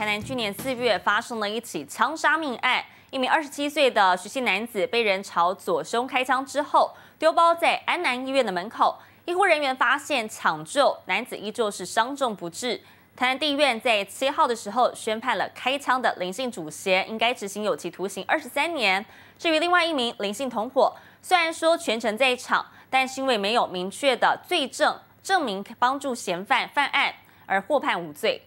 台南去年四月发生了一起枪杀命案，一名二十七岁的徐姓男子被人朝左胸开枪之后，丢包在安南医院的门口，医护人员发现抢救男子，依旧是伤重不治。台南地院在七号的时候宣判了开枪的林姓主嫌应该执行有期徒刑二十三年，至于另外一名林姓同伙，虽然说全程在场，但是因为没有明确的罪证证明帮助嫌犯犯案，而获判无罪。